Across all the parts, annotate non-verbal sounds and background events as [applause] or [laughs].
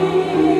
you.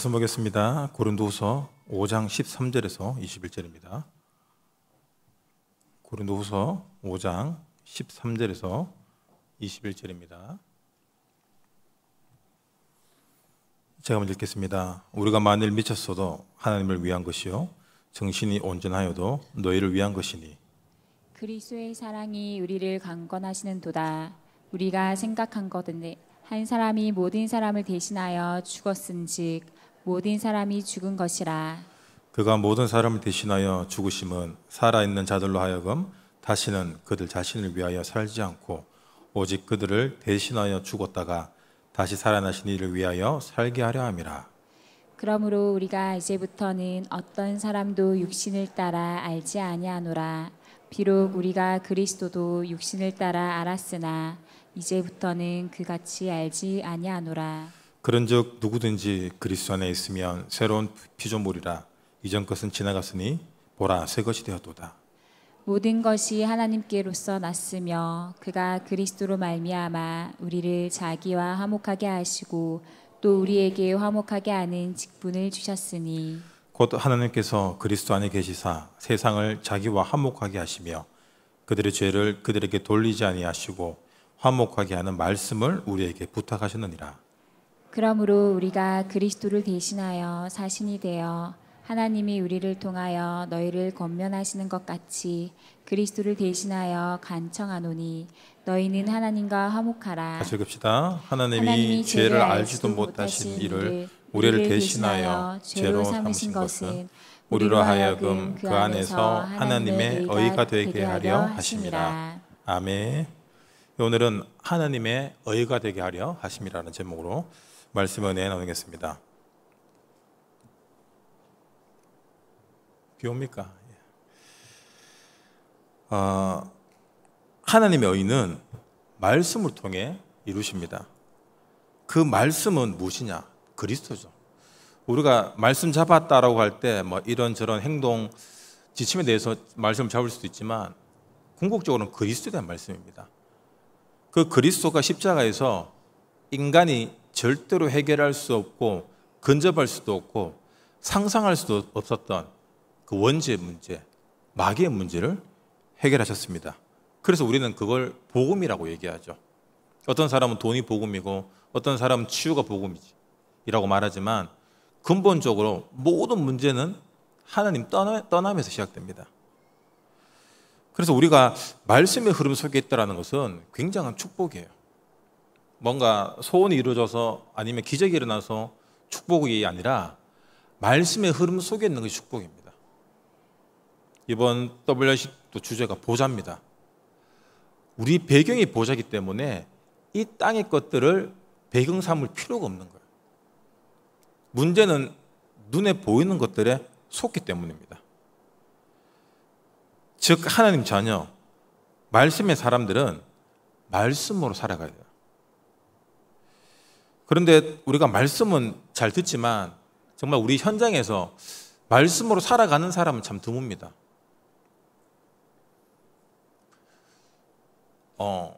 말씀 보겠습니다. 고린도후서 5장 13절에서 21절입니다. 고린도후서 5장 13절에서 21절입니다. 제가 먼저 읽겠습니다. 우리가 만일 미쳤어도 하나님을 위한 것이요 정신이 온전하여도 너희를 위한 것이니 그리스도의 사랑이 우리를 강건하시는도다. 우리가 생각한 것은 한 사람이 모든 사람을 대신하여 죽었은즉 모든 사람이 죽은 것이라 그가 모든 사람을 대신하여 죽으심은 살아있는 자들로 하여금 다시는 그들 자신을 위하여 살지 않고 오직 그들을 대신하여 죽었다가 다시 살아나신 이를 위하여 살게 하려 함이라. 그러므로 우리가 이제부터는 어떤 사람도 육신을 따라 알지 아니하노라. 비록 우리가 그리스도도 육신을 따라 알았으나 이제부터는 그같이 알지 아니하노라. 그런즉 누구든지 그리스도 안에 있으면 새로운 피조물이라 이전 것은 지나갔으니 보라 새 것이 되었도다. 모든 것이 하나님께로서 났으며 그가 그리스도로 말미암아 우리를 자기와 화목하게 하시고 또 우리에게 화목하게 하는 직분을 주셨으니 곧 하나님께서 그리스도 안에 계시사 세상을 자기와 화목하게 하시며 그들의 죄를 그들에게 돌리지 아니하시고 화목하게 하는 말씀을 우리에게 부탁하셨느니라. 그러므로 우리가 그리스도를 대신하여 사신이 되어 하나님이 우리를 통하여 너희를 권면하시는 것 같이 그리스도를 대신하여 간청하노니 너희는 하나님과 화목하라. 다시 읽읍시다. 하나님이, 하나님이 죄를 알지도 못하신 이를 우리를 대신하여 죄로 삼으신 것은 우리로 하여금 그, 그 안에서 하나님의 의가 되게 하려 하심이라. 아멘. 오늘은 하나님의 의가 되게 하려 하심이라는 제목으로 말씀 을내놓겠습니다비 옵니까? 어, 하나님의 의는 말씀을 통해 이루십니다. 그 말씀은 무엇이냐? 그리스도죠. 우리가 말씀 잡았다라고 할 때 뭐 이런저런 행동, 지침에 대해서 말씀을 잡을 수도 있지만 궁극적으로는 그리스도에 대한 말씀입니다. 그 그리스도가 십자가에서 인간이 절대로 해결할 수 없고 근접할 수도 없고 상상할 수도 없었던 그 원죄 문제, 마귀의 문제를 해결하셨습니다. 그래서 우리는 그걸 복음이라고 얘기하죠. 어떤 사람은 돈이 복음이고 어떤 사람은 치유가 복음이지. 이라고 말하지만 근본적으로 모든 문제는 하나님 떠나, 면서 시작됩니다. 그래서 우리가 말씀의 흐름 속에 있다는 것은 굉장한 축복이에요. 뭔가 소원이 이루어져서 아니면 기적이 일어나서 축복이 아니라 말씀의 흐름 속에 있는 것이 축복입니다. 이번 WRC도 주제가 보좌입니다. 우리 배경이 보좌기 때문에 이 땅의 것들을 배경 삼을 필요가 없는 거예요. 문제는 눈에 보이는 것들에 속기 때문입니다. 즉 하나님 자녀 말씀의 사람들은 말씀으로 살아가야 돼요. 그런데 우리가 말씀은 잘 듣지만 정말 우리 현장에서 말씀으로 살아가는 사람은 참 드뭅니다. 어,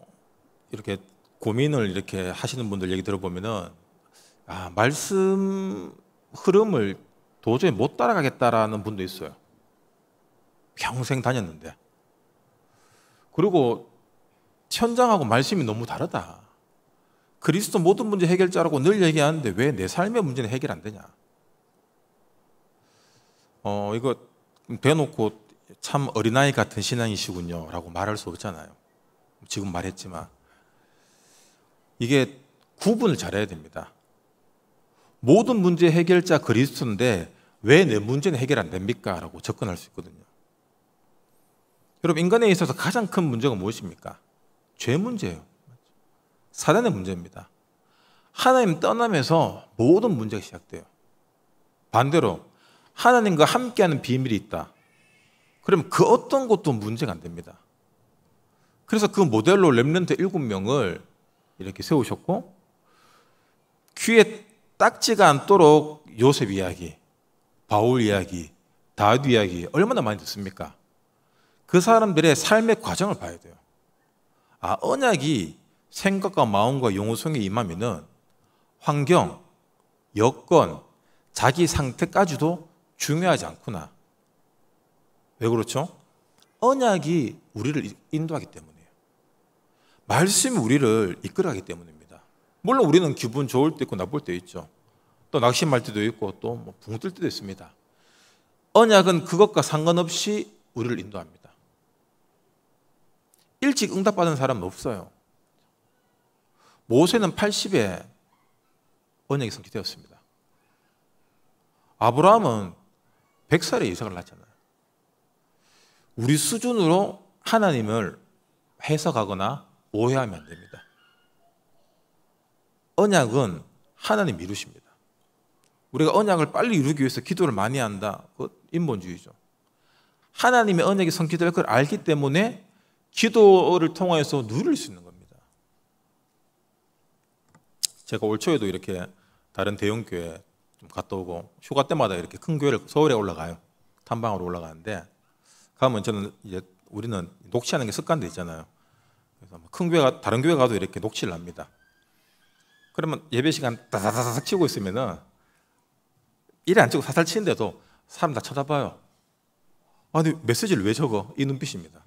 이렇게 고민을 이렇게 하시는 분들 얘기 들어보면은 아, 말씀 흐름을 도저히 못 따라가겠다라는 분도 있어요. 평생 다녔는데. 그리고 현장하고 말씀이 너무 다르다. 그리스도 모든 문제 해결자라고 늘 얘기하는데 왜 내 삶의 문제는 해결 안 되냐? 어, 이거 대놓고 참 어린아이 같은 신앙이시군요. 라고 말할 수 없잖아요. 지금 말했지만. 이게 구분을 잘해야 됩니다. 모든 문제 해결자 그리스도인데 왜 내 문제는 해결 안 됩니까? 라고 접근할 수 있거든요. 여러분, 인간에 있어서 가장 큰 문제가 무엇입니까? 죄 문제예요. 사단의 문제입니다. 하나님 떠나면서 모든 문제가 시작돼요. 반대로 하나님과 함께하는 비밀이 있다. 그럼 그 어떤 것도 문제가 안 됩니다. 그래서 그 모델로 렘넌트 7명을 이렇게 세우셨고 귀에 딱지가 않도록 요셉 이야기, 바울 이야기, 다윗 이야기 얼마나 많이 듣습니까? 그 사람들의 삶의 과정을 봐야 돼요. 아, 언약이 생각과 마음과 용호성에 임하면은 환경, 여건, 자기 상태까지도 중요하지 않구나. 왜 그렇죠? 언약이 우리를 인도하기 때문이에요. 말씀이 우리를 이끌어가기 때문입니다. 물론 우리는 기분 좋을 때 있고 나쁠 때 있죠. 또 낙심할 때도 있고 또 뭐 붕뜰 때도 있습니다. 언약은 그것과 상관없이 우리를 인도합니다. 일찍 응답받은 사람은 없어요. 모세는 80에 언약이 성취되었습니다. 아브라함은 100살에 이삭을 낳잖아요. 우리 수준으로 하나님을 해석하거나 오해하면 안 됩니다. 언약은 하나님 이루십니다. 우리가 언약을 빨리 이루기 위해서 기도를 많이 한다. 그 인본주의죠. 하나님의 언약이 성취될 걸 알기 때문에 기도를 통해서 누릴 수 있는 거예요. 제가 올 초에도 이렇게 다른 대형 교회 좀 갔다 오고 휴가 때마다 이렇게 큰 교회를 서울에 올라가요. 탐방으로 올라가는데 가면 저는 이제 우리는 녹취하는 게 습관돼 있잖아요. 그래서 뭐 큰 교회가 다른 교회 가도 이렇게 녹취를 합니다. 그러면 예배 시간 다다다닥 치고 있으면은 일에안 치고 사살 치는데도 사람 다 쳐다봐요. 아니 메시지를 왜 적어? 이 눈빛입니다.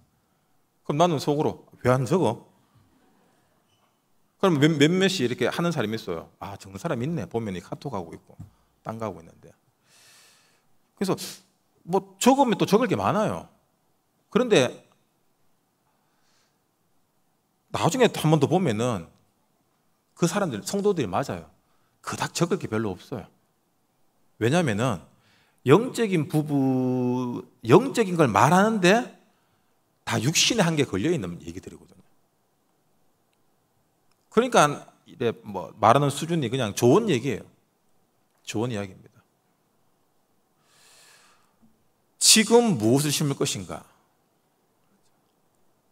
그럼 나는 속으로 왜 안 적어? 그럼 몇, 몇이 이렇게 하는 사람이 있어요. 아, 적는 사람 있네. 보면 이 카톡하고 있고, 땅 가고 있는데. 그래서 뭐 적으면 또 적을 게 많아요. 그런데 나중에 한 번 더 보면은 그 사람들, 성도들이 맞아요. 그닥 적을 게 별로 없어요. 왜냐면은 영적인 부부, 영적인 걸 말하는데 다 육신의 한계 걸려 있는 얘기들이거든요. 그러니까 뭐 말하는 수준이 그냥 좋은 얘기예요. 좋은 이야기입니다. 지금 무엇을 심을 것인가?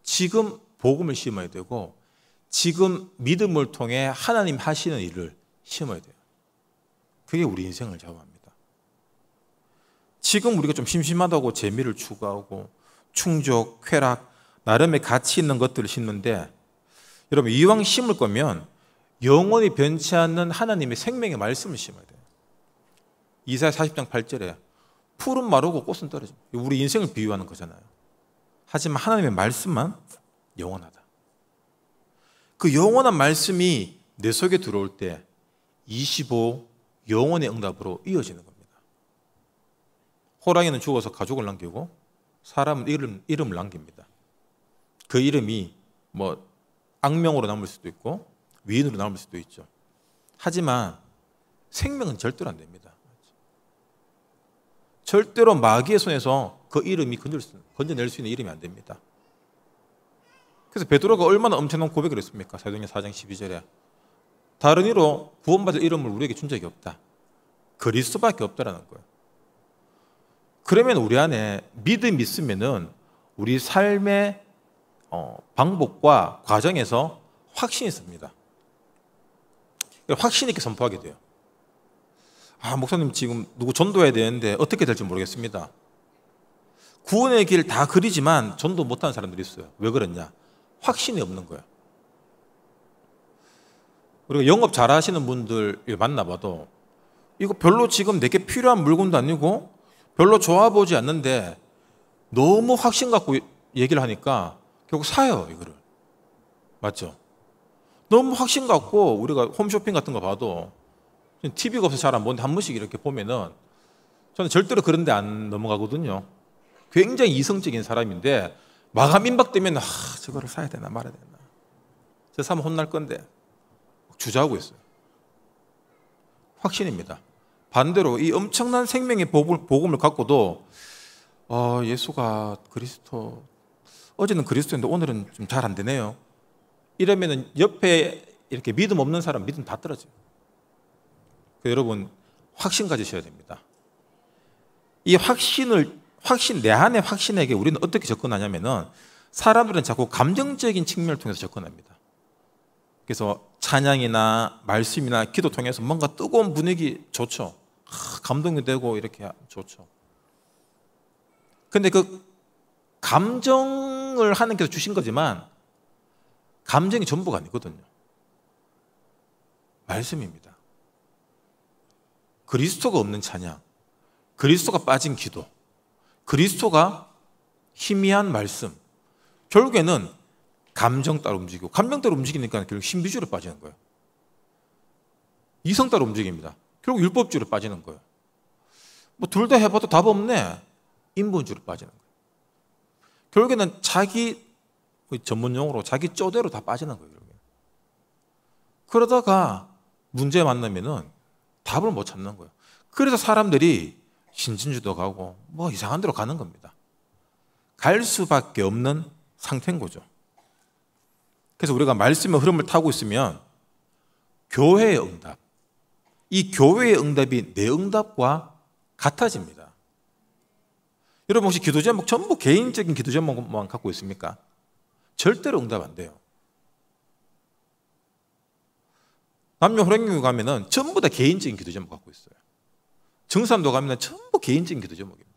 지금 복음을 심어야 되고 지금 믿음을 통해 하나님 하시는 일을 심어야 돼요. 그게 우리 인생을 좌우합니다. 지금 우리가 좀 심심하다고 재미를 추구하고 충족, 쾌락, 나름의 가치 있는 것들을 심는데 여러분 이왕 심을 거면 영원히 변치 않는 하나님의 생명의 말씀을 심어야 돼요. 이사야 40장 8절에 풀은 마르고 꽃은 떨어져. 우리 인생을 비유하는 거잖아요. 하지만 하나님의 말씀만 영원하다. 그 영원한 말씀이 내 속에 들어올 때 25 영원의 응답으로 이어지는 겁니다. 호랑이는 죽어서 가족을 남기고 사람은 이름, 이름을 남깁니다. 그 이름이 뭐 악명으로 남을 수도 있고 위인으로 남을 수도 있죠. 하지만 생명은 절대로 안 됩니다. 절대로 마귀의 손에서 그 이름이 건져낼 수 있는 이름이 안 됩니다. 그래서 베드로가 얼마나 엄청난 고백을 했습니까? 사도행전 4장 12절에 다른 이로 구원받을 이름을 우리에게 준 적이 없다. 그리스도밖에 없다라는 거예요. 그러면 우리 안에 믿음 있으면은 우리 삶의 어, 방법과 과정에서 확신이 있습니다. 그러니까 확신 있게 선포하게 돼요. 아, 목사님 지금 누구 전도해야 되는데 어떻게 될지 모르겠습니다. 구원의 길 다 그리지만 전도 못하는 사람들이 있어요. 왜 그러냐? 확신이 없는 거예요. 그리고 영업 잘 하시는 분들 만나봐도 이거 별로 지금 내게 필요한 물건도 아니고 별로 좋아 보지 않는데 너무 확신 갖고 얘기를 하니까 결국 사요, 이거를. 맞죠? 너무 확신 갖고 우리가 홈쇼핑 같은 거 봐도 TV가 없어서 잘안 보는데 한 번씩 이렇게 보면은 저는 절대로 그런 데 안 넘어가거든요. 굉장히 이성적인 사람인데 마감 임박되면 아, 저거를 사야 되나 말아야 되나. 저 사면 혼날 건데 주저하고 있어요. 확신입니다. 반대로 이 엄청난 생명의 복음을 갖고도 어, 예수가 그리스도 어제는 그리스도인데 오늘은 좀 잘 안 되네요. 이러면은 옆에 이렇게 믿음 없는 사람 믿음 다 떨어져요. 그 여러분 확신 가지셔야 됩니다. 이 확신을 확신 내 안의 확신에게 우리는 어떻게 접근하냐면은 사람들은 자꾸 감정적인 측면을 통해서 접근합니다. 그래서 찬양이나 말씀이나 기도 통해서 뭔가 뜨거운 분위기 좋죠. 감동이 되고 이렇게 좋죠. 근데 그 감정을 하나님께서 주신 거지만 감정이 전부가 아니거든요. 말씀입니다. 그리스도가 없는 찬양, 그리스도가 빠진 기도, 그리스도가 희미한 말씀. 결국에는 감정 따라 움직이고 감정 따라 움직이니까 결국 신비주의로 빠지는 거예요. 이성 따라 움직입니다. 결국 율법주의로 빠지는 거예요. 뭐 둘 다 해봐도 답 없네. 인본주의로 빠지는 거예요. 결국에는 자기 뭐 전문용으로 자기 쪼대로 다 빠지는 거예요. 그러다가 문제 만나면은 답을 못 찾는 거예요. 그래서 사람들이 신진주도 가고 뭐 이상한 데로 가는 겁니다. 갈 수밖에 없는 상태인 거죠. 그래서 우리가 말씀의 흐름을 타고 있으면 교회의 응답, 이 교회의 응답이 내 응답과 같아집니다. 여러분 혹시 기도 제목 전부 개인적인 기도 제목만 갖고 있습니까? 절대로 응답 안 돼요. 남녀 호랑이 가면은 전부 다 개인적인 기도 제목 갖고 있어요. 정산도 가면은 전부 개인적인 기도 제목입니다.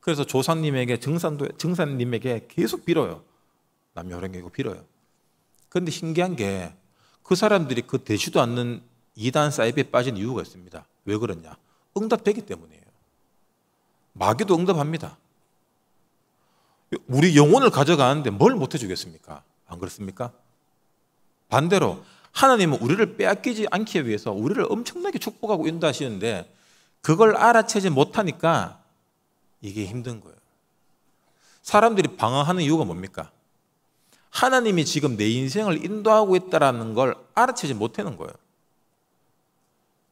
그래서 조사님에게 정산도 정산님에게 계속 빌어요. 남녀 호랑이고 빌어요. 그런데 신기한 게 그 사람들이 그 되지도 않는 이단 사이비에 빠진 이유가 있습니다. 왜 그러냐? 응답되기 때문이에요. 마귀도 응답합니다. 우리 영혼을 가져가는데 뭘 못해주겠습니까? 안 그렇습니까? 반대로 하나님은 우리를 빼앗기지 않기 위해서 우리를 엄청나게 축복하고 인도하시는데 그걸 알아채지 못하니까 이게 힘든 거예요. 사람들이 방황하는 이유가 뭡니까? 하나님이 지금 내 인생을 인도하고 있다라는 걸 알아채지 못하는 거예요.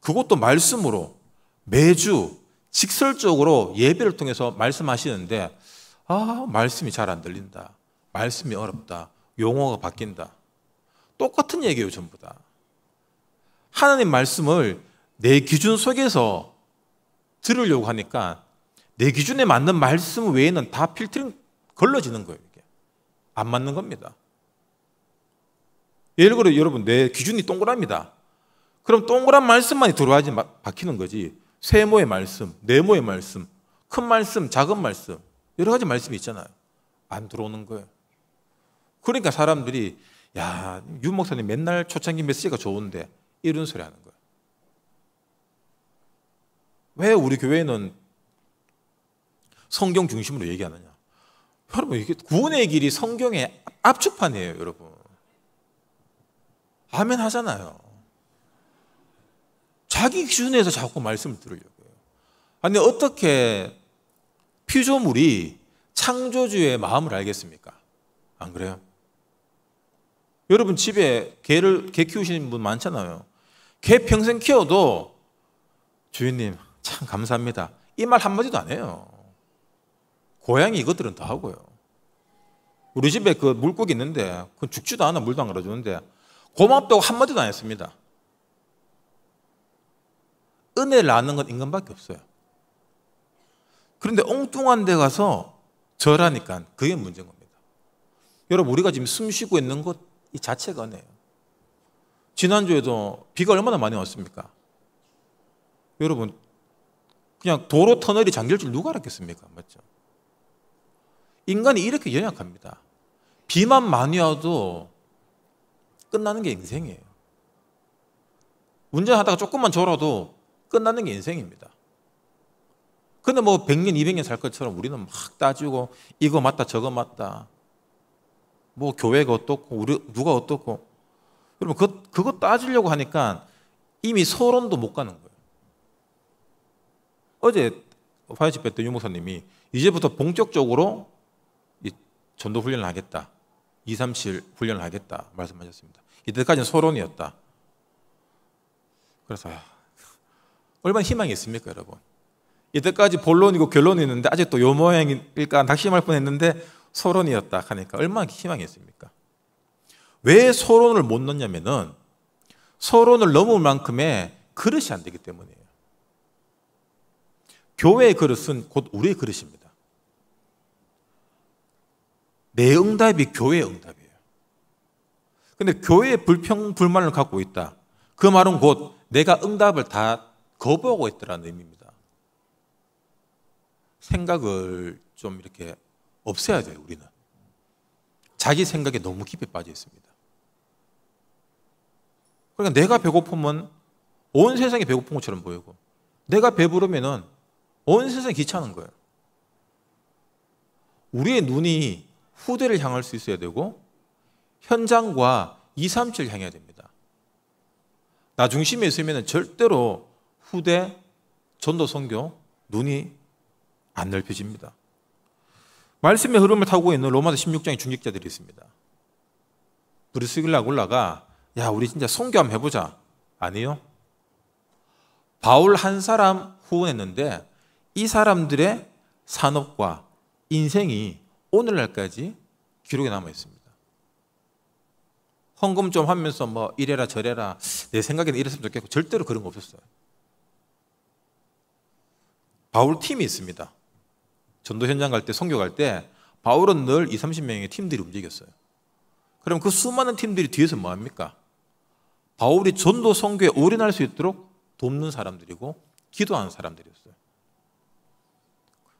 그것도 말씀으로 매주 직설적으로 예배를 통해서 말씀하시는데 아 말씀이 잘 안 들린다. 말씀이 어렵다. 용어가 바뀐다. 똑같은 얘기예요 전부 다. 하나님 말씀을 내 기준 속에서 들으려고 하니까 내 기준에 맞는 말씀 외에는 다 필터링 걸러지는 거예요. 이게 안 맞는 겁니다. 예를 들어 여러분 내 기준이 동그랍니다. 그럼 동그란 말씀만이 들어와야지 바뀌는 거지. 세모의 말씀, 네모의 말씀, 큰 말씀, 작은 말씀, 여러 가지 말씀이 있잖아요. 안 들어오는 거예요. 그러니까 사람들이 야, 윤 목사님 맨날 초창기 메시지가 좋은데 이런 소리 하는 거예요. 왜 우리 교회는 성경 중심으로 얘기하느냐? 여러분, 이게 구원의 길이 성경의 압축판이에요, 여러분. 아멘 하잖아요. 자기 기준에서 자꾸 말씀을 들으려고요. 아니 어떻게 피조물이 창조주의 마음을 알겠습니까? 안 그래요? 여러분 집에 개를 개 키우시는 분 많잖아요. 개 평생 키워도 주인님 참 감사합니다. 이 말 한마디도 안 해요. 고양이 이것들은 다 하고요. 우리 집에 그 물고기 있는데 그 죽지도 않아 물도 안 갈아주는데 고맙다고 한마디도 안 했습니다. 은혜를 아는 건 인간밖에 없어요. 그런데 엉뚱한 데 가서 절하니까 그게 문제인 겁니다. 여러분, 우리가 지금 숨 쉬고 있는 것 이 자체가 은혜예요. 지난주에도 비가 얼마나 많이 왔습니까? 여러분, 그냥 도로 터널이 잠길 줄 누가 알았겠습니까? 맞죠? 인간이 이렇게 연약합니다. 비만 많이 와도 끝나는 게 인생이에요. 운전하다가 조금만 절어도 끝나는 게 인생입니다. 근데 뭐 100년, 200년 살 것처럼 우리는 막 따지고 이거 맞다, 저거 맞다. 뭐 교회가 어떻고 우리 누가 어떻고 여러분 그 그거 따지려고 하니까 이미 소론도 못 가는 거예요. 어제 화요 집회 때 유목사님이 이제부터 본격적으로 전도 훈련을 하겠다. 2, 3실 훈련을 하겠다 말씀하셨습니다. 이때까지는 소론이었다. 그래서 얼마나 희망이 있습니까, 여러분? 이때까지 본론이고 결론이 있는데 아직도 요 모양일까 낙심할 뻔했는데 소론이었다 하니까 얼마나 희망이 있습니까? 왜 소론을 못 넣냐면은 소론을 넘을 만큼의 그릇이 안 되기 때문이에요. 교회의 그릇은 곧 우리의 그릇입니다. 내 응답이 교회의 응답이에요. 근데 교회의 불평 불만을 갖고 있다. 그 말은 곧 내가 응답을 다 거부하고 있더라는 의미입니다. 생각을 좀 이렇게 없애야 돼요, 우리는. 자기 생각에 너무 깊이 빠져 있습니다. 그러니까 내가 배고프면 온 세상이 배고픈 것처럼 보이고 내가 배부르면온 세상이 귀찮은 거예요. 우리의 눈이 후대를 향할 수 있어야 되고 현장과 2, 3, 7 향해야 됩니다. 나 중심에 있으면 절대로 후대 전도 선교 눈이 안 넓혀집니다. 말씀의 흐름을 타고 있는 로마서 16장의 중직자들이 있습니다. 브리스길라 골라가 야 우리 진짜 선교 한번 해보자 아니요. 바울 한 사람 후원했는데 이 사람들의 산업과 인생이 오늘날까지 기록에 남아 있습니다. 헌금 좀 하면서 뭐 이래라 저래라 내 생각에는 이랬으면 좋겠고 절대로 그런 거 없었어요. 바울 팀이 있습니다. 전도 현장 갈 때, 선교 갈 때 바울은 늘 2, 30명의 팀들이 움직였어요. 그럼 그 수많은 팀들이 뒤에서 뭐 합니까? 바울이 전도 선교에 올인할 수 있도록 돕는 사람들이고 기도하는 사람들이었어요.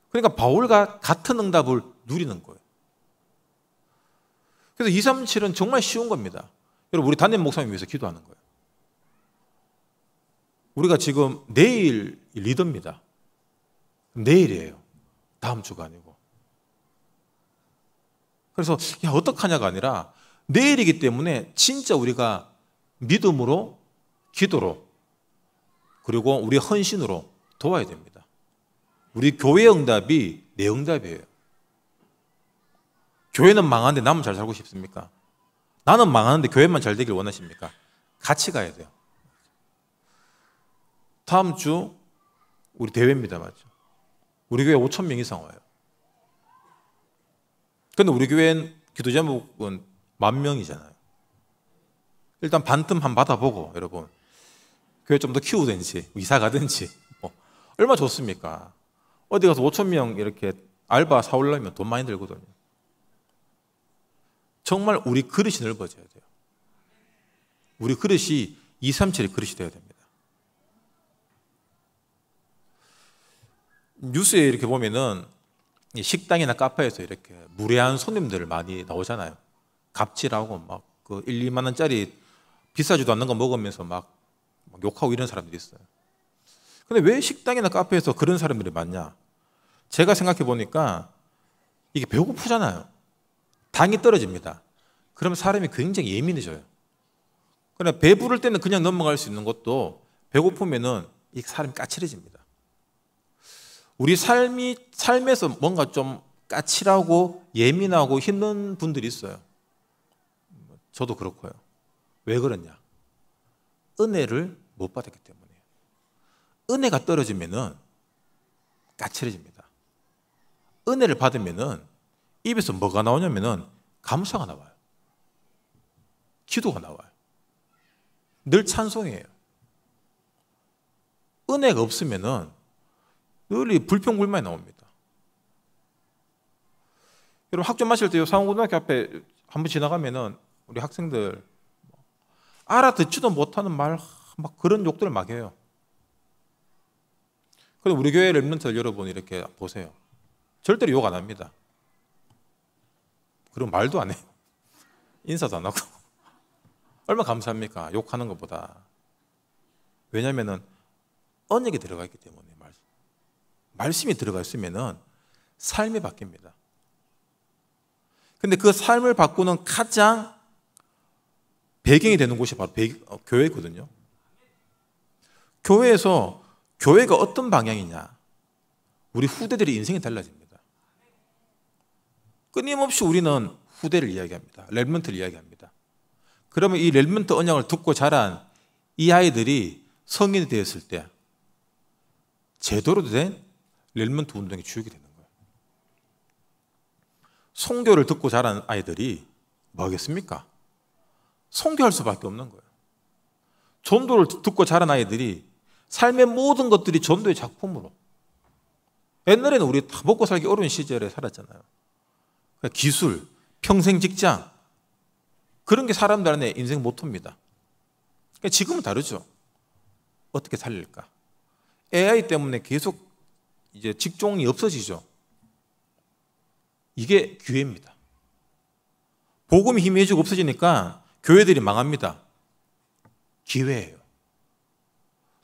그러니까 바울과 같은 응답을 누리는 거예요. 그래서 2, 3, 7은 정말 쉬운 겁니다. 여러분, 우리 단임 목사님 위해서 기도하는 거예요. 우리가 지금 내일 리더입니다. 내일이에요. 다음 주가 아니고. 그래서 야 어떡하냐가 아니라 내일이기 때문에 진짜 우리가 믿음으로 기도로 그리고 우리 헌신으로 도와야 됩니다. 우리 교회 응답이 내 응답이에요. 교회는 망하는데 남은 잘 살고 싶습니까? 나는 망하는데 교회만 잘 되길 원하십니까? 같이 가야 돼요. 다음 주 우리 대회입니다. 맞죠? 우리 교회 5천 명 이상 와요. 근데 우리 교회는 기도 제목은 만 명이잖아요. 일단 반틈 한 받아보고 여러분 교회 좀 더 키우든지 이사 가든지 뭐 얼마 좋습니까? 어디 가서 5천 명 이렇게 알바 사올려면 돈 많이 들거든요. 정말 우리 그릇이 넓어져야 돼요. 우리 그릇이 237의 그릇이 되어야 됩니다. 뉴스에 이렇게 보면은 식당이나 카페에서 이렇게 무례한 손님들 많이 나오잖아요. 갑질하고 막 그 1, 2만 원짜리 비싸지도 않는 거 먹으면서 막 욕하고 이런 사람들이 있어요. 근데 왜 식당이나 카페에서 그런 사람들이 많냐? 제가 생각해 보니까 이게 배고프잖아요. 당이 떨어집니다. 그럼 사람이 굉장히 예민해져요. 그러나 배부를 때는 그냥 넘어갈 수 있는 것도 배고프면은 이 사람이 까칠해집니다. 우리 삶이 삶에서 뭔가 좀 까칠하고 예민하고 힘든 분들이 있어요. 저도 그렇고요. 왜 그러냐? 은혜를 못 받았기 때문에 은혜가 떨어지면은 까칠해집니다. 은혜를 받으면은 입에서 뭐가 나오냐면은 감사가 나와요. 기도가 나와요. 늘 찬송이에요. 은혜가 없으면은 늘 불평불만이 나옵니다. 여러분 학점 마실 때요 상원고등학교 앞에 한번 지나가면은 우리 학생들 알아듣지도 못하는 말막 그런 욕들막 해요. 그데 우리 교회 랩런트 여러분 이렇게 보세요. 절대로 욕 안 합니다. 그런 말도 안해 [laughs] 인사도 안 하고 [laughs] 얼마 감사합니까? 욕하는 것보다 왜냐면은 언역이 들어가 있기 때문에. 말씀이 들어가 있으면 삶이 바뀝니다. 근데 그 삶을 바꾸는 가장 배경이 되는 곳이 바로 배경, 어, 교회거든요. 교회에서 교회가 어떤 방향이냐. 우리 후대들의 인생이 달라집니다. 끊임없이 우리는 후대를 이야기합니다. 렘먼트를 이야기합니다. 그러면 이렘먼트 언양을 듣고 자란 이 아이들이 성인이 되었을 때 제대로 된 렐먼트 운동의 주역이 되는 거예요. 성교를 듣고 자란 아이들이 뭐 하겠습니까? 성교할 수밖에 없는 거예요. 전도를 듣고 자란 아이들이 삶의 모든 것들이 전도의 작품으로 옛날에는 우리 다 먹고 살기 어려운 시절에 살았잖아요. 그러니까 기술, 평생 직장 그런 게 사람들 안에 인생 모토입니다. 그러니까 지금은 다르죠. 어떻게 살릴까? AI 때문에 계속 이제 직종이 없어지죠. 이게 기회입니다. 복음이 희미해지고 없어지니까 교회들이 망합니다. 기회예요.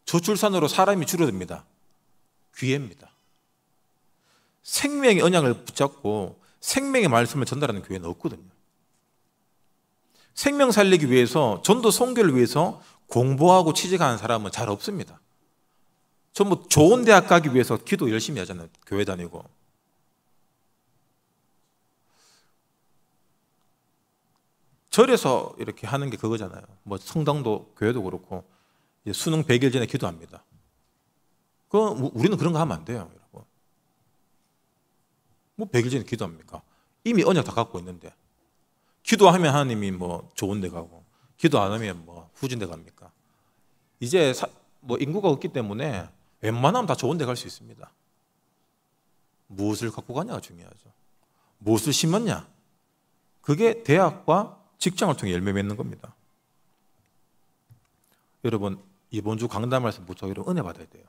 저출산으로 사람이 줄어듭니다. 기회입니다. 생명의 언약을 붙잡고 생명의 말씀을 전달하는 교회는 없거든요. 생명 살리기 위해서 전도 성교를 위해서 공부하고 취직하는 사람은 잘 없습니다. 전부 좋은 대학 가기 위해서 기도 열심히 하잖아요. 교회 다니고. 절에서 이렇게 하는 게 그거잖아요. 뭐 성당도 교회도 그렇고 수능 100일 전에 기도합니다. 그 우리는 그런 거 하면 안 돼요, 여러분. 뭐 100일 전에 기도합니까? 이미 언약 다 갖고 있는데 기도하면 하나님이 뭐 좋은 데 가고 기도 안 하면 뭐 후진 데 갑니까? 이제 사, 뭐 인구가 없기 때문에 웬만하면 다 좋은 데 갈 수 있습니다. 무엇을 갖고 가냐가 중요하죠. 무엇을 심었냐? 그게 대학과 직장을 통해 열매 맺는 겁니다. 여러분, 이번 주강단에서 무척 뭐 여러 은혜 받아야 돼요.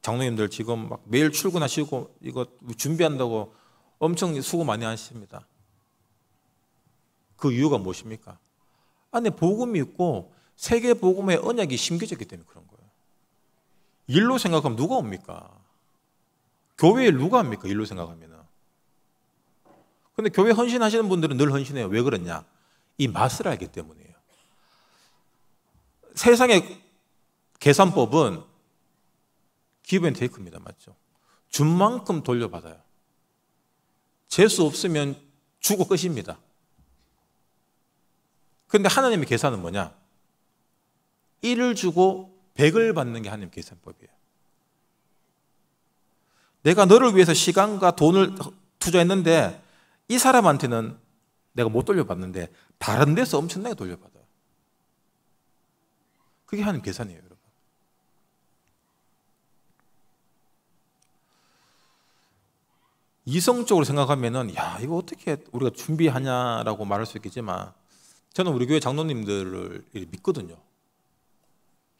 장로님들 지금 막 매일 출근하시고 이거 준비한다고 엄청 수고 많이 하십니다. 그 이유가 무엇입니까? 안에 아, 복음이 있고 세계 복음의 언약이 심겨졌기 때문에 그런 거예요. 일로 생각하면 누가 옵니까? 교회에 누가 합니까? 일로 생각하면은. 근데 교회 헌신하시는 분들은 늘 헌신해요. 왜 그러냐? 이 맛을 알기 때문이에요. 세상의 계산법은 기브앤테이크입니다. 맞죠? 준 만큼 돌려받아요. 재수 없으면 주고 끝입니다. 근데 하나님의 계산은 뭐냐? 1을 주고 100을 받는 게하나님 계산법이에요. 내가 너를 위해서 시간과 돈을 투자했는데 이 사람한테는 내가 못 돌려받는데 다른 데서 엄청나게 돌려받아요. 그게 하나님 계산이에요, 여러분. 이성적으로 생각하면은 야 이거 어떻게 우리가 준비하냐라고 말할 수 있겠지만 저는 우리 교회 장로님들을 믿거든요.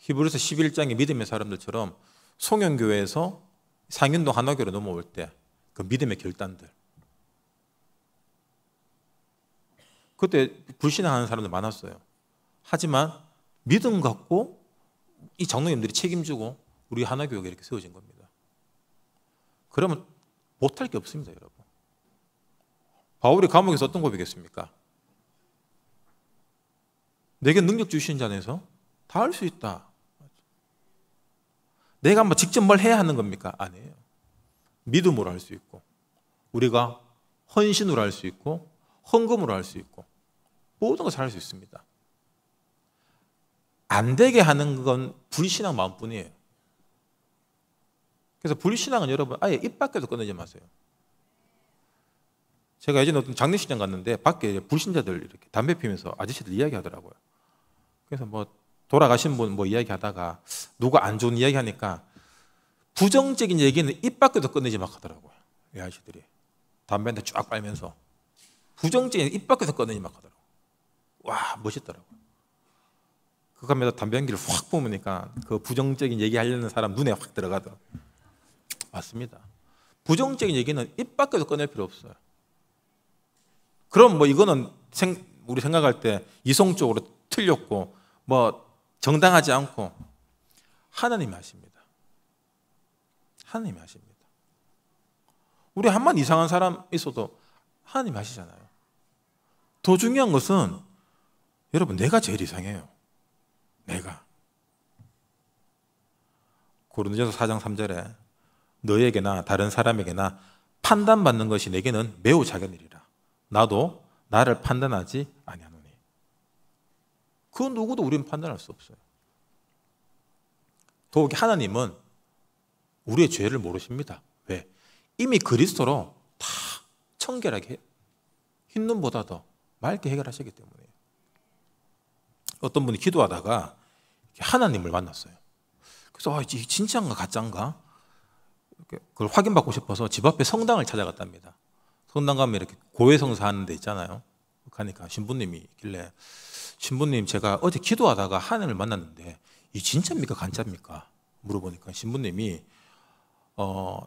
히브리서 11장의 믿음의 사람들처럼 송영교회에서 상윤동 한화교로 넘어올 때 그 믿음의 결단들 그때 불신하는 사람들 많았어요. 하지만 믿음 갖고 이 장로님들이 책임지고 우리 하나교회가 이렇게 세워진 겁니다. 그러면 못할 게 없습니다, 여러분. 바울이 감옥에서 어떤 고백했습니까? 내게 능력 주신 자에서 다 할 수 있다. 내가 뭐 직접 뭘 해야 하는 겁니까? 아니에요. 믿음으로 할 수 있고, 우리가 헌신으로 할 수 있고, 헌금으로 할 수 있고, 모든 것을 할수 있습니다. 안 되게 하는 건 불신앙 마음뿐이에요. 그래서 불신앙은 여러분 아예 입 밖에도 꺼내지 마세요. 제가 예전에 어떤 장례식장 갔는데 밖에 불신자들 이렇게 담배 피면서 아저씨들 이야기하더라고요. 그래서 뭐 돌아가신 분 뭐 이야기하다가 누가 안 좋은 이야기하니까 부정적인 얘기는 입 밖에도 끝내지 막 하더라고요. 이 아저씨들이 담배 한대쫙 빨면서 부정적인 입 밖에서 꺼내지 막 하더라고요. 와 멋있더라고요. 그 가면서 담배 연기를 확 뿜으니까 그 부정적인 얘기 하려는 사람 눈에 확 들어가더라고요. 맞습니다. 부정적인 얘기는 입 밖에서 꺼낼 필요 없어요. 그럼 뭐 이거는 생, 우리 생각할 때 이성적으로 틀렸고 뭐 정당하지 않고 하나님이 하십니다. 하나님이 하십니다. 우리 한만 이상한 사람 있어도 하나님이 하시잖아요. 더 중요한 것은 여러분 내가 제일 이상해요. 내가. 고린도전서 4장 3절에 너에게나 다른 사람에게나 판단받는 것이 내게는 매우 작은 일이라. 나도 나를 판단하지 아니한다. 그 누구도 우리는 판단할 수 없어요. 더욱이 하나님은 우리의 죄를 모르십니다. 왜? 이미 그리스도로 다 청결하게 흰 눈보다 더 맑게 해결하시기 때문에 어떤 분이 기도하다가 하나님을 만났어요. 그래서 아, 진짜인가 가짜인가 그걸 확인받고 싶어서 집 앞에 성당을 찾아갔답니다. 성당 가면 이렇게 고해성사 하는 데 있잖아요. 가니까 그러니까 신부님이 있길래 신부님 제가 어제 기도하다가 하나님을 만났는데 이 진짜입니까 간짜입니까 물어보니까 신부님이 어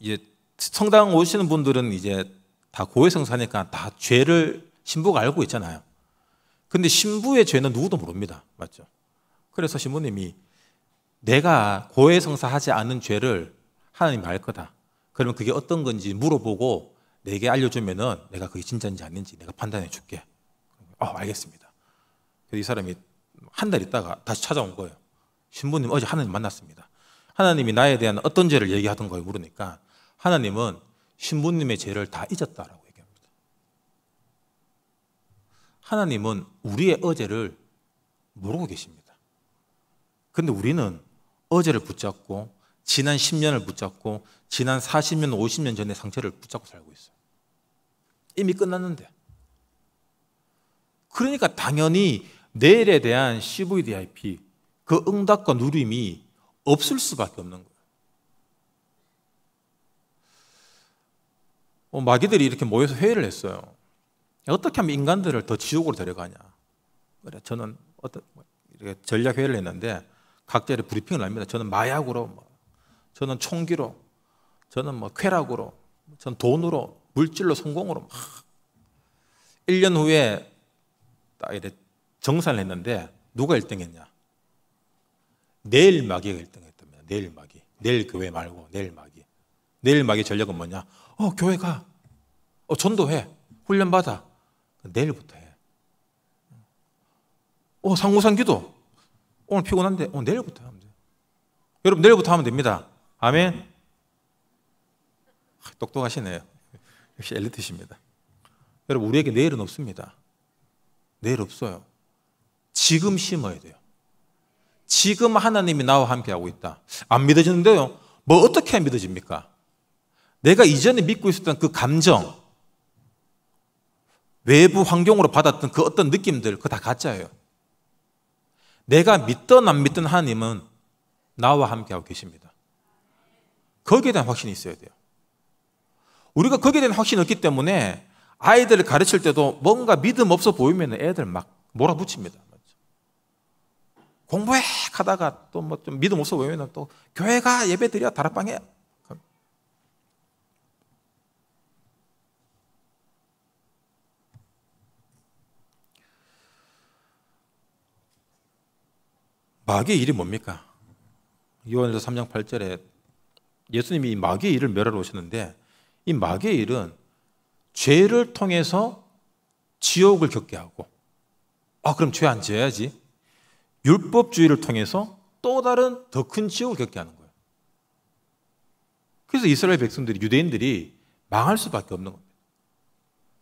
이제 성당 오시는 분들은 이제 다 고해성사니까 다 죄를 신부가 알고 있잖아요. 근데 신부의 죄는 누구도 모릅니다. 맞죠? 그래서 신부님이 내가 고해성사하지 않은 죄를 하나님이 알 거다. 그러면 그게 어떤 건지 물어보고 내게 알려주면은 내가 그게 진짜인지 아닌지 내가 판단해 줄게. 어, 알겠습니다. 이 사람이 한 달 있다가 다시 찾아온 거예요. 신부님 어제 하나님 만났습니다. 하나님이 나에 대한 어떤 죄를 얘기하던 거에 물으니까 하나님은 신부님의 죄를 다 잊었다라고 얘기합니다. 하나님은 우리의 어제를 모르고 계십니다. 근데 우리는 어제를 붙잡고 지난 10년을 붙잡고 지난 40년, 50년 전의 상처를 붙잡고 살고 있어요. 이미 끝났는데. 그러니까 당연히 내일에 대한 CVDIP 그 응답과 누림이 없을 수밖에 없는 거예요. 어, 마귀들이 이렇게 모여서 회의를 했어요. 어떻게 하면 인간들을 더 지옥으로 데려가냐. 그래, 저는 어떤 뭐, 이렇게 전략 회의를 했는데 각자 이 브리핑을 합니다. 저는 마약으로, 뭐, 저는 총기로, 저는 뭐 쾌락으로, 저는 돈으로, 물질로, 성공으로 막. 1년 후에 딱 이래 정산을 했는데 누가 1등 했냐? 내일 마귀가 1등 했답니다. 내일 마귀. 내일 교회 말고 내일 마귀. 내일 마귀 전략은 뭐냐? 어, 교회 가. 어, 전도해. 훈련 받아. 내일부터 해. 어, 상고산 기도. 오늘 피곤한데, 어, 내일부터 하면 돼. 여러분, 내일부터 하면 됩니다. 아멘. 똑똑하시네요. 역시 엘리트십니다. 여러분, 우리에게 내일은 없습니다. 내일 없어요. 지금 심어야 돼요. 지금 하나님이 나와 함께하고 있다. 안 믿어지는데요. 뭐 어떻게 믿어집니까? 내가 이전에 믿고 있었던 그 감정, 외부 환경으로 받았던 그 어떤 느낌들, 그거 다 가짜예요. 내가 믿던 안 믿던 하나님은 나와 함께하고 계십니다. 거기에 대한 확신이 있어야 돼요. 우리가 거기에 대한 확신이 없기 때문에 아이들을 가르칠 때도 뭔가 믿음 없어 보이면 애들 막 몰아붙입니다. 공부해 하다가 또 뭐 좀 믿음 없어 보이면 또 교회가 예배 드려 다락방에 마귀의 일이 뭡니까? 요한일서 3장 8절에 예수님이 마귀의 일을 멸하러 오셨는데 이 마귀의 일은 죄를 통해서 지옥을 겪게 하고 아 그럼 죄 안 지어야지 율법주의를 통해서 또 다른 더 큰 지옥을 겪게 하는 거예요. 그래서 이스라엘 백성들이 유대인들이 망할 수밖에 없는 겁니다.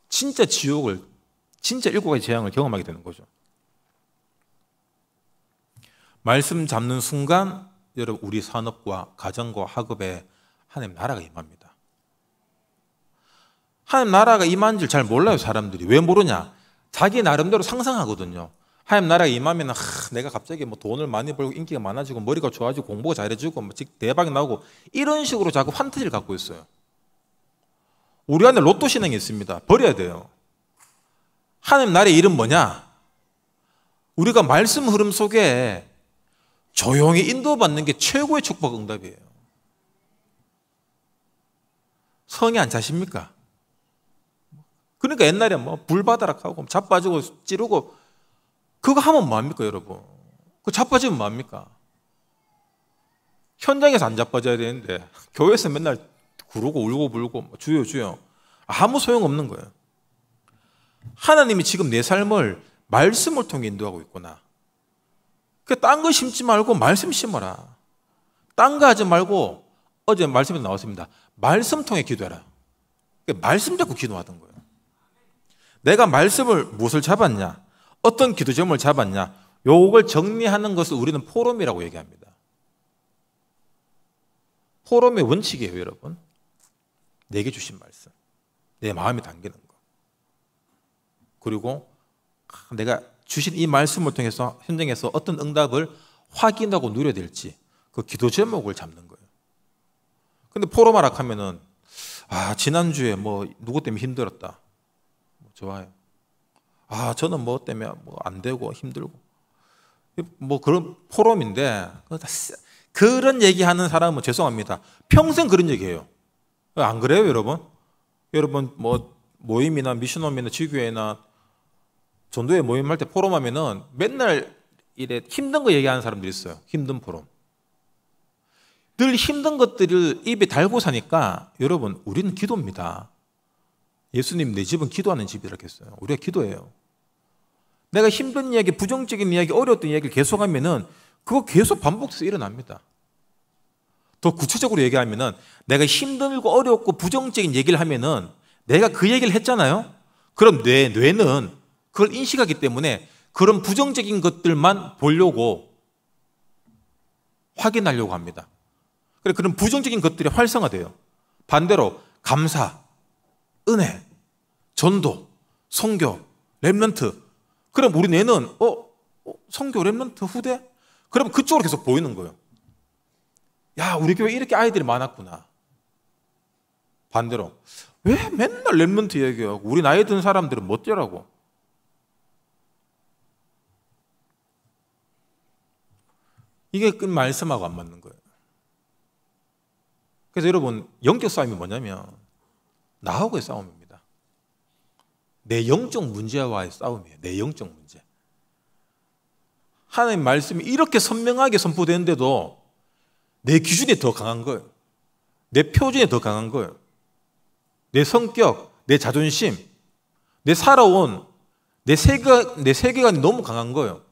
진짜 지옥을 진짜 일곱 가지 재앙을 경험하게 되는 거죠. 말씀 잡는 순간 여러분 우리 산업과 가정과 학업에 하나님 나라가 임합니다. 하나님 나라가 임한 줄 잘 몰라요 사람들이 왜 모르냐? 자기 나름대로 상상하거든요. 하나님 나라에 임하면 내가 갑자기 뭐 돈을 많이 벌고 인기가 많아지고 머리가 좋아지고 공부가 잘해지고 뭐 대박이 나고 이런 식으로 자꾸 판타지를 갖고 있어요. 우리 안에 로또 신앙이 있습니다. 버려야 돼요. 하나님 나라의 일은 뭐냐? 우리가 말씀 흐름 속에 조용히 인도받는 게 최고의 축복 응답이에요. 성이 안 차십니까? 그러니까 옛날에 뭐 불바다락 하고 자빠지고 찌르고 그거 하면 뭐합니까, 여러분? 그 자빠지면 뭐합니까? 현장에서 안 자빠져야 되는데, 교회에서 맨날 구르고 울고 불고 뭐 주여, 주여. 아무 소용없는 거예요. 하나님이 지금 내 삶을 말씀을 통해 인도하고 있구나. 그딴거 그러니까 심지 말고 말씀 심어라. 딴 거 하지 말고 어제 말씀에 나왔습니다. 말씀 통해 기도해라. 그러니까 말씀 잡고 기도하던 거예요. 내가 말씀을 무엇을 잡았냐? 어떤 기도점을 잡았냐? 요걸 정리하는 것을 우리는 포럼이라고 얘기합니다. 포럼의 원칙이에요, 여러분. 내게 주신 말씀. 내 마음이 당기는 거. 그리고 아, 내가 주신 이 말씀을 통해서 현장에서 어떤 응답을 확인하고 누려야 될지 그 기도 제목을 잡는 거예요. 근데 포럼하락 하면은 아, 지난주에 뭐 누구 때문에 힘들었다. 뭐 좋아요. 아, 저는 뭐 때문에 뭐 안 되고 힘들고. 뭐 그런 포럼인데 그런 얘기하는 사람은 뭐 죄송합니다. 평생 그런 얘기해요. 안 그래요, 여러분? 여러분 뭐 모임이나 미션홈이나 지교회나 전도회 모임 할 때 포럼 하면은 맨날 이래 힘든 거 얘기하는 사람들이 있어요. 힘든 포럼. 늘 힘든 것들을 입에 달고 사니까 여러분 우리는 기도입니다. 예수님 내 집은 기도하는 집이라고 했어요. 우리가 기도해요. 내가 힘든 이야기, 부정적인 이야기, 어려웠던 이야기를 계속하면은 그거 계속 반복해서 일어납니다. 더 구체적으로 얘기하면은 내가 힘들고 어렵고 부정적인 얘기를 하면은 내가 그 얘기를 했잖아요. 그럼 뇌 뇌는 그걸 인식하기 때문에 그런 부정적인 것들만 보려고 확인하려고 합니다. 그래 그런 부정적인 것들이 활성화돼요. 반대로 감사, 은혜, 전도, 성교, 랩런트. 그럼 우리 뇌는 어, 어 성교, 랩런트, 후대? 그럼 그쪽으로 계속 보이는 거예요. 야, 우리 교회 이렇게 아이들이 많았구나. 반대로 왜 맨날 랩런트 얘기하고 우리 나이 든 사람들은 멋지라고. 이게 그 말씀하고 안 맞는 거예요. 그래서 여러분 영적 싸움이 뭐냐면 나하고의 싸움입니다. 내 영적 문제와의 싸움이에요. 내 영적 문제. 하나님 말씀이 이렇게 선명하게 선포되는데도 내 기준이 더 강한 거예요. 내 표준이 더 강한 거예요. 내 성격, 내 자존심, 내 살아온 내 세계 내 세계관이 너무 강한 거예요.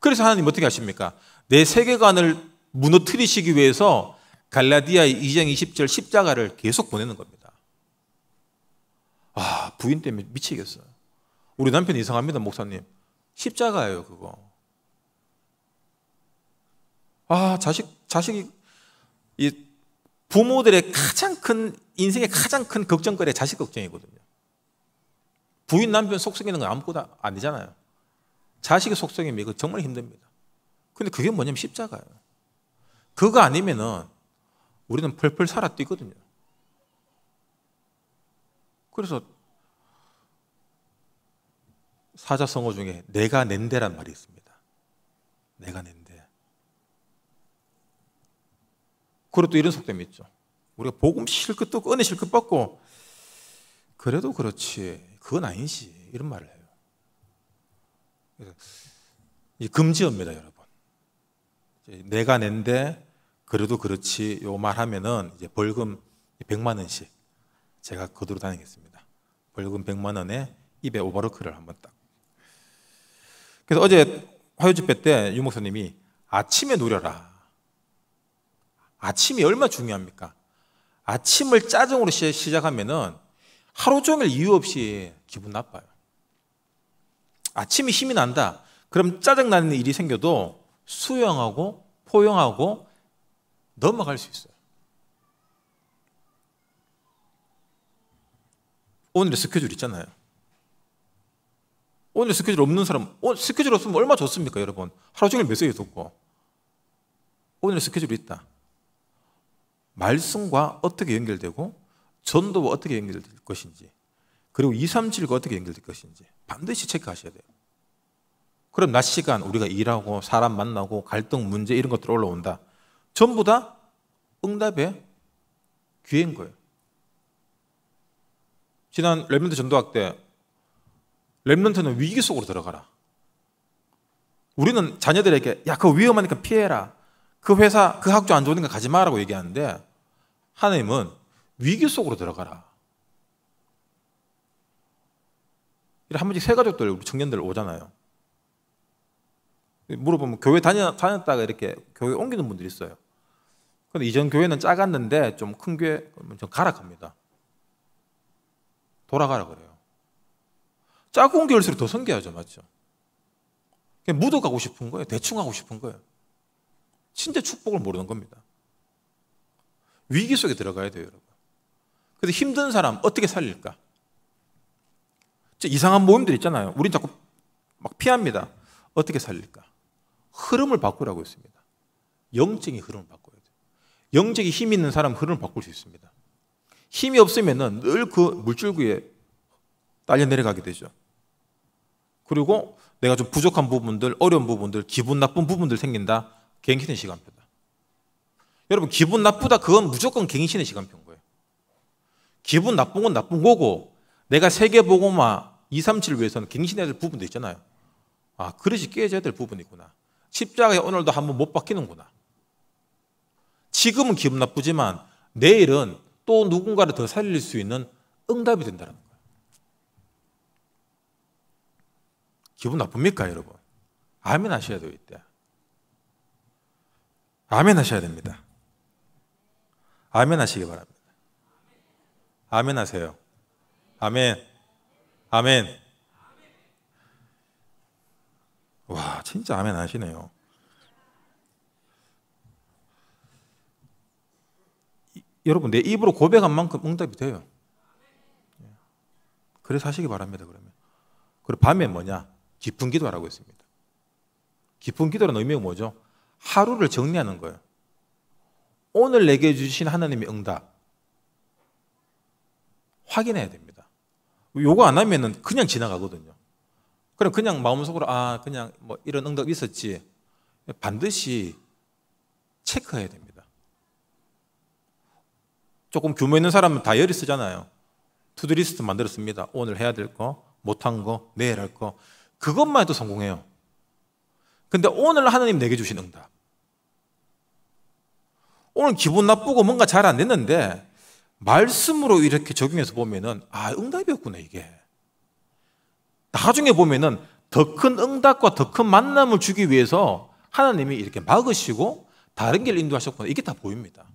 그래서 하나님 어떻게 하십니까? 내 세계관을 무너뜨리시기 위해서 갈라디아 2장 20절 십자가를 계속 보내는 겁니다. 아, 부인 때문에 미치겠어요. 우리 남편 이상합니다, 목사님. 십자가예요, 그거. 아, 자식, 자식이, 이 부모들의 가장 큰, 인생의 가장 큰 걱정거리가 자식 걱정이거든요. 부인 남편 속썩이는 건 아무것도 아니잖아요. 자식의 속썩임이 그 정말 힘듭니다. 근데 그게 뭐냐면 십자가예요. 그거 아니면은 우리는 펄펄 살아 뛰거든요. 그래서 사자성어 중에 내가 낸데란 말이 있습니다. 내가 낸데. 그리고 또 이런 속담이 있죠. 우리가 복음 실끝 또 꺼내 실끝 뻗고 그래도 그렇지 그건 아니지 이런 말을 해요. 금지어입니다, 여러분. 내가 낸데 그래도 그렇지 요 말하면은 이제 벌금 100만 원씩 제가 거두러 다니겠습니다. 벌금 100만 원에 입에 오버로크를 한번 딱. 그래서 어제 화요 집회 때 유목사님이 아침에 노려라. 아침이 얼마 나 중요합니까? 아침을 짜증으로 시작하면은 하루 종일 이유 없이 기분 나빠요. 아침이 힘이 난다. 그럼 짜증 나는 일이 생겨도 수용하고 포용하고 넘어갈 수 있어요. 오늘의 스케줄 있잖아요. 오늘 스케줄 없는 사람, 어, 스케줄 없으면 얼마 좋습니까, 여러분? 하루 종일 메시지 듣고. 오늘 스케줄이 있다. 말씀과 어떻게 연결되고, 전도와 어떻게 연결될 것인지, 그리고 237과 어떻게 연결될 것인지 반드시 체크하셔야 돼요. 그럼 낮 시간 우리가 일하고 사람 만나고 갈등 문제 이런 것들 올라온다. 전부 다 응답의 기회인 거예요. 지난 렘런트 전도학 때렘런트는 위기 속으로 들어가라. 우리는 자녀들에게 야 그거 위험하니까 피해라. 그 회사 그 학교 안 좋으니까 가지 마라고 얘기하는데 하나님은 위기 속으로 들어가라. 한 번씩 세 가족들 우리 청년들 오잖아요. 물어보면 교회 다녔다가 이렇게 교회 옮기는 분들이 있어요. 근데 이전 교회는 작았는데 좀 큰 교회 좀 가락합니다. 돌아가라 그래요. 짜고 온수록더 성게하죠, 맞죠? 그냥 묻어가고 싶은 거예요. 대충 하고 싶은 거예요. 진짜 축복을 모르는 겁니다. 위기 속에 들어가야 돼요, 여러분. 그래서 힘든 사람 어떻게 살릴까? 이상한 모임들 있잖아요. 우린 자꾸 막 피합니다. 어떻게 살릴까? 흐름을 바꾸라고 했습니다. 영적인 흐름을 바꿔야 돼요. 영적인 힘 있는 사람 흐름을 바꿀 수 있습니다. 힘이 없으면 늘 그 물줄기에 딸려 내려가게 되죠. 그리고 내가 좀 부족한 부분들, 어려운 부분들, 기분 나쁜 부분들 생긴다. 갱신의 시간표다. 여러분 기분 나쁘다 그건 무조건 갱신의 시간표인 거예요. 기분 나쁜 건 나쁜 거고 내가 세계보고마 237 위해서는 갱신해야 될 부분도 있잖아요. 아 그릇이 깨져야 될 부분이구나. 십자가에 오늘도 한번 못 박히는구나. 지금은 기분 나쁘지만 내일은 또 누군가를 더 살릴 수 있는 응답이 된다는 거예요. 기분 나쁩니까, 여러분? 아멘 하셔야 돼요, 이때. 아멘 하셔야 됩니다. 아멘 하시기 바랍니다. 아멘 하세요. 아멘. 아멘. 와, 진짜 아멘 하시네요. 여러분 내 입으로 고백한 만큼 응답이 돼요. 예. 그래서 하시기 바랍니다. 그러면 그리고 밤에 뭐냐 깊은 기도라고 했습니다. 깊은 기도란 의미가 뭐죠? 하루를 정리하는 거예요. 오늘 내게 주신 하나님의 응답 확인해야 됩니다. 요거 안 하면은 그냥 지나가거든요. 그럼 그냥 마음속으로 아 그냥 뭐 이런 응답 있었지 반드시 체크해야 됩니다. 조금 규모 있는 사람은 다이어리 쓰잖아요. 투드리스트만들었습니다 오늘 해야 될 거, 못한 거, 내일 할 거. 그것만 해도 성공해요. 근데 오늘 하나님 내게 주신 응답. 오늘 기분 나쁘고 뭔가 잘 안 됐는데 말씀으로 이렇게 적용해서 보면은 아 응답이었구나 이게. 나중에 보면은 더 큰 응답과 더 큰 만남을 주기 위해서 하나님이 이렇게 막으시고 다른 길을 인도하셨구나 이게 다 보입니다.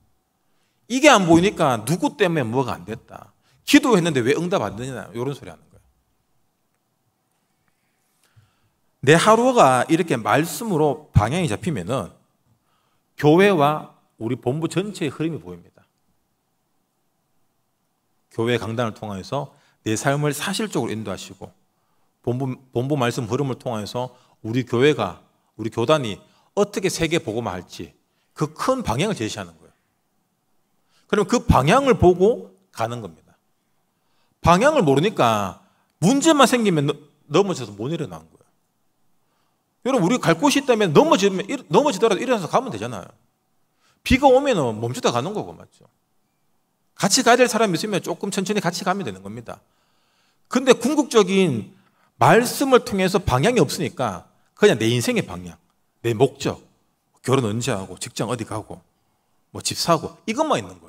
이게 안 보이니까 누구 때문에 뭐가 안 됐다. 기도했는데 왜 응답 안 되냐. 이런 소리 하는 거예요. 내 하루가 이렇게 말씀으로 방향이 잡히면은 교회와 우리 본부 전체의 흐름이 보입니다. 교회 강단을 통해서 내 삶을 사실적으로 인도하시고 본부, 본부 말씀 흐름을 통해서 우리 교회가 우리 교단이 어떻게 세계 복음화할지 그 큰 방향을 제시하는 거예요. 그럼 그 방향을 보고 가는 겁니다. 방향을 모르니까 문제만 생기면 넘어져서 못일어나 거예요. 여러분, 우리 갈 곳이 있다면 넘어지면, 넘어지더라도 일어나서 가면 되잖아요. 비가 오면 멈추다 가는 거고, 맞죠? 같이 가야 될 사람이 있으면 조금 천천히 같이 가면 되는 겁니다. 근데 궁극적인 말씀을 통해서 방향이 없으니까 그냥 내 인생의 방향, 내 목적, 결혼 언제 하고, 직장 어디 가고, 뭐 집 사고, 이것만 있는 거예요.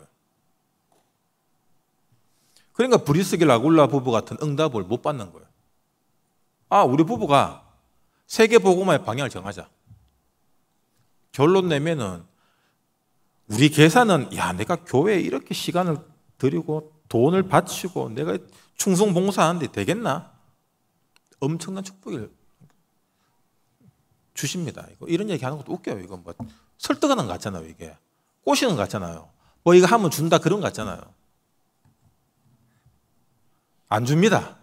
그러니까 브리스기 라굴라 부부 같은 응답을 못 받는 거예요. 아, 우리 부부가 세계 보고만의 방향을 정하자. 결론 내면은 우리 계산은 야, 내가 교회에 이렇게 시간을 드리고 돈을 바치고 내가 충성 봉사하는데 되겠나? 엄청난 축복을 주십니다. 이거 이런 얘기 하는 것도 웃겨요. 이건 뭐 설득하는 것 같잖아요. 이게 꼬시는 것 같잖아요. 뭐 이거 하면 준다 그런 것 같잖아요. 안 줍니다.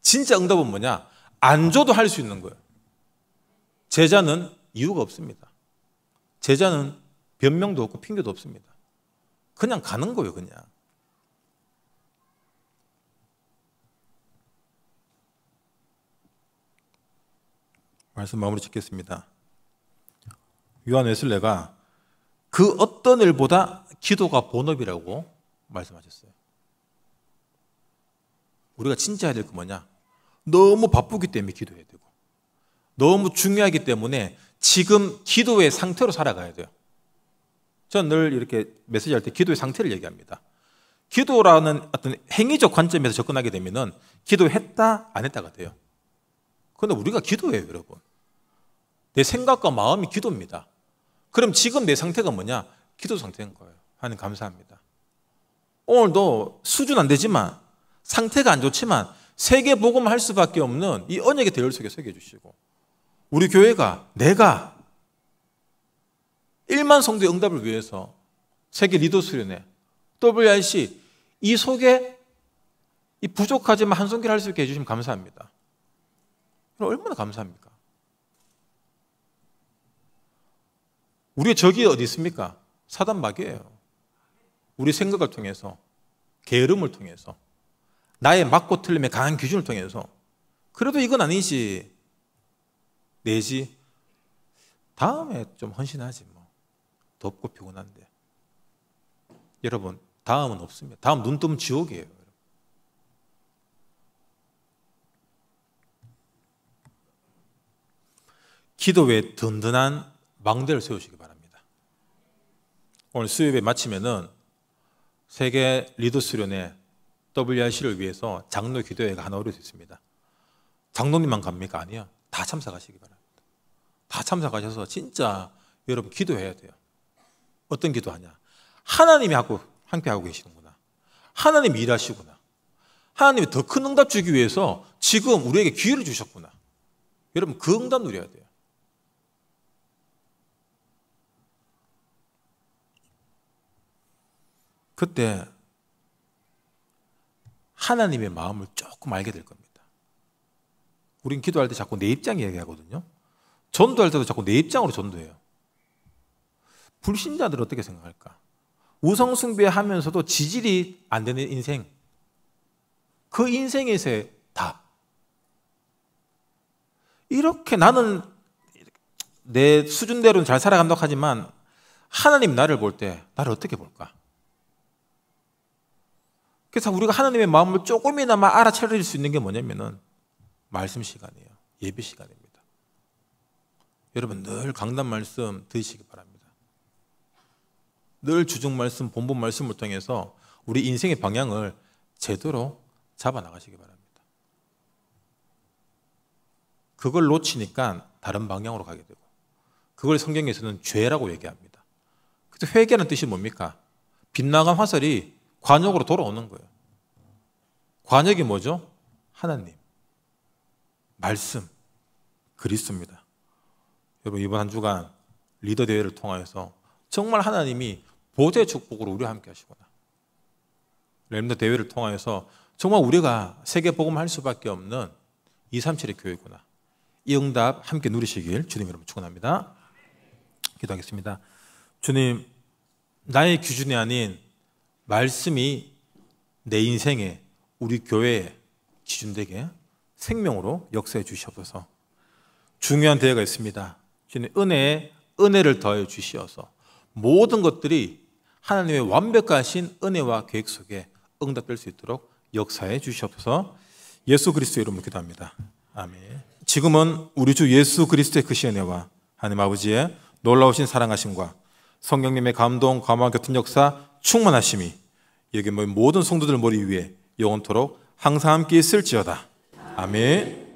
진짜 응답은 뭐냐? 안 줘도 할 수 있는 거예요. 제자는 이유가 없습니다. 제자는 변명도 없고 핑계도 없습니다. 그냥 가는 거예요, 그냥. 말씀 마무리 짓겠습니다. 요한 웨슬레가 그 어떤 일보다 기도가 본업이라고 말씀하셨어요. 우리가 진짜 해야 될게 그 뭐냐? 너무 바쁘기 때문에 기도해야 되고 너무 중요하기 때문에 지금 기도의 상태로 살아가야 돼요. 저는 늘 이렇게 메시지할 때 기도의 상태를 얘기합니다. 기도라는 어떤 행위적 관점에서 접근하게 되면은 기도했다 안 했다가 돼요. 그런데 우리가 기도해요, 여러분. 내 생각과 마음이 기도입니다. 그럼 지금 내 상태가 뭐냐? 기도 상태인 거예요. 하나님 감사합니다. 오늘도 수준 안 되지만 상태가 안 좋지만 세계 복음할 수밖에 없는 이 언약의 대열 속에 새겨 주시고 우리 교회가 내가 1만 성도의 응답을 위해서 세계 리더 수련회 WRC 이 속에 이 부족하지만 한 손길 할수 있게 해주시면 감사합니다. 얼마나 감사합니까? 우리의 적이 어디 있습니까? 사단 마귀예요. 우리 생각을 통해서 게으름을 통해서 나의 맞고 틀림의 강한 기준을 통해서 그래도 이건 아니지 내지 다음에 좀 헌신하지 뭐 덥고 피곤한데 여러분 다음은 없습니다 다음 눈 뜨면 지옥이에요 기도에 든든한 망대를 세우시기 바랍니다 오늘 수요일에 마치면은 세계 리더 수련회 WRC를 위해서 장로 기도회가 하나 오려졌습니다. 장로님만 갑니까? 아니요. 다 참석하시기 바랍니다. 다 참석하셔서 진짜 여러분 기도해야 돼요. 어떤 기도하냐? 하나님이 하고 함께 하고 계시는구나. 하나님 일하시구나. 하나님이 더 큰 응답 주기 위해서 지금 우리에게 기회를 주셨구나. 여러분 그 응답 누려야 돼요. 그때 하나님의 마음을 조금 알게 될 겁니다. 우린 기도할 때 자꾸 내 입장 이야기하거든요. 전도할 때도 자꾸 내 입장으로 전도해요. 불신자들 어떻게 생각할까? 우성숭배하면서도 지질이 안 되는 인생. 그 인생에서의 답. 이렇게 나는 내 수준대로는 잘 살아간다고 하지만 하나님 나를 볼 때 나를 어떻게 볼까? 그래서 우리가 하나님의 마음을 조금이나마 알아차릴 수 있는 게 뭐냐면은 말씀 시간이에요. 예배 시간입니다. 여러분 늘 강단 말씀 드시기 바랍니다. 늘 주중 말씀, 본부 말씀을 통해서 우리 인생의 방향을 제대로 잡아 나가시기 바랍니다. 그걸 놓치니까 다른 방향으로 가게 되고 그걸 성경에서는 죄라고 얘기합니다. 그래서 회개라는 뜻이 뭡니까? 빗나간 화살이 관역으로 돌아오는 거예요. 관역이 뭐죠? 하나님, 말씀, 그리스입니다 여러분 이번 한 주간 리더 대회를 통하서 정말 하나님이 보좌의 축복으로 우리와 함께 하시구나. 렘더 대회를 통하서 정말 우리가 세계 복음할 수밖에 없는 237의 교회구나. 이 응답 함께 누리시길 주님 여러분 축원합니다. 기도하겠습니다. 주님 나의 기준이 아닌 말씀이 내 인생에 우리 교회에 기준되게 생명으로 역사해 주시옵소서. 중요한 대회가 있습니다. 주님 은혜에 은혜를 더해 주시어서 모든 것들이 하나님의 완벽하신 은혜와 계획 속에 응답될 수 있도록 역사해 주시옵소서. 예수 그리스도 이름으로 기도합니다. 아멘. 지금은 우리 주 예수 그리스도의 크 그 시은혜와 하나님 아버지의 놀라우신 사랑하심과 성령님의 감동, 감화, 같은 역사 충만하심이 여기 모든 성도들 머리 위에 영원토록 항상 함께 있을지어다. 아멘.